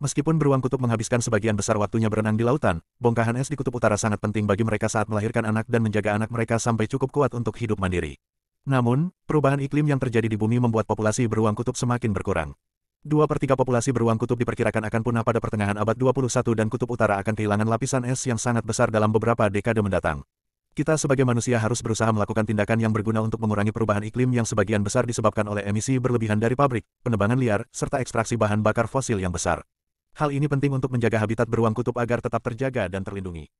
Meskipun beruang kutub menghabiskan sebagian besar waktunya berenang di lautan, bongkahan es di kutub utara sangat penting bagi mereka saat melahirkan anak dan menjaga anak mereka sampai cukup kuat untuk hidup mandiri. Namun, perubahan iklim yang terjadi di bumi membuat populasi beruang kutub semakin berkurang. Dua per tiga populasi beruang kutub diperkirakan akan punah pada pertengahan abad 21 dan kutub utara akan kehilangan lapisan es yang sangat besar dalam beberapa dekade mendatang. Kita sebagai manusia harus berusaha melakukan tindakan yang berguna untuk mengurangi perubahan iklim yang sebagian besar disebabkan oleh emisi berlebihan dari pabrik, penebangan liar, serta ekstraksi bahan bakar fosil yang besar. Hal ini penting untuk menjaga habitat beruang kutub agar tetap terjaga dan terlindungi.